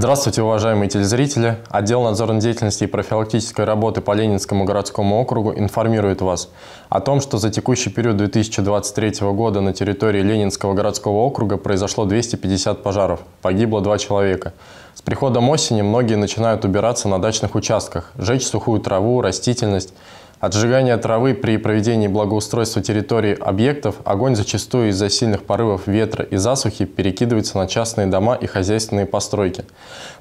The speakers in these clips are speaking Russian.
Здравствуйте, уважаемые телезрители! Отдел надзорной деятельности и профилактической работы по Ленинскому городскому округу информирует вас о том, что за текущий период 2023 года на территории Ленинского городского округа произошло 250 пожаров, погибло 2 человека. С приходом осени многие начинают убираться на дачных участках, жечь сухую траву, растительность, от травы при проведении благоустройства территории объектов огонь зачастую из-за сильных порывов ветра и засухи перекидывается на частные дома и хозяйственные постройки.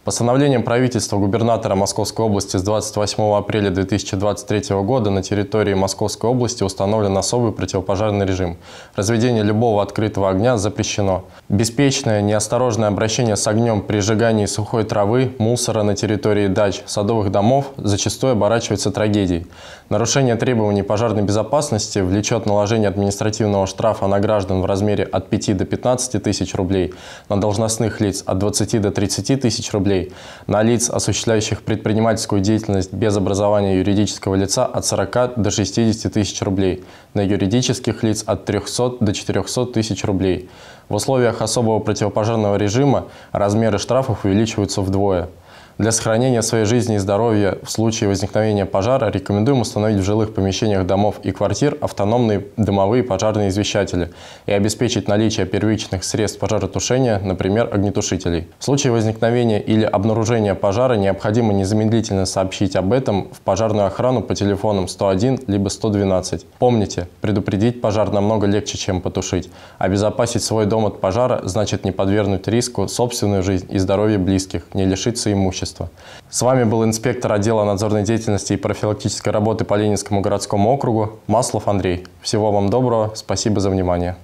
Постановлением правительства губернатора Московской области с 28 апреля 2023 года на территории Московской области установлен особый противопожарный режим. Разведение любого открытого огня запрещено. Беспечное, неосторожное обращение с огнем при сжигании сухой травы, мусора на территории дач, садовых домов зачастую оборачивается трагедией. Нарушение Нарушение требований пожарной безопасности влечет наложение административного штрафа на граждан в размере от 5 до 15 тысяч рублей, на должностных лиц от 20 до 30 тысяч рублей, на лиц, осуществляющих предпринимательскую деятельность без образования юридического лица от 40 до 60 тысяч рублей, на юридических лиц от 300 до 400 тысяч рублей. В условиях особого противопожарного режима размеры штрафов увеличиваются вдвое – для сохранения своей жизни и здоровья в случае возникновения пожара рекомендуем установить в жилых помещениях домов и квартир автономные дымовые пожарные извещатели и обеспечить наличие первичных средств пожаротушения, например, огнетушителей. В случае возникновения или обнаружения пожара необходимо незамедлительно сообщить об этом в пожарную охрану по телефонам 101 либо 112. Помните, предупредить пожар намного легче, чем потушить. Обезопасить свой дом от пожара значит не подвергнуть риску собственную жизнь и здоровье близких, не лишиться имущества сотрудничества. С вами был инспектор отдела надзорной деятельности и профилактической работы по Ленинскому городскому округу Маслов Андрей. Всего вам доброго, спасибо за внимание.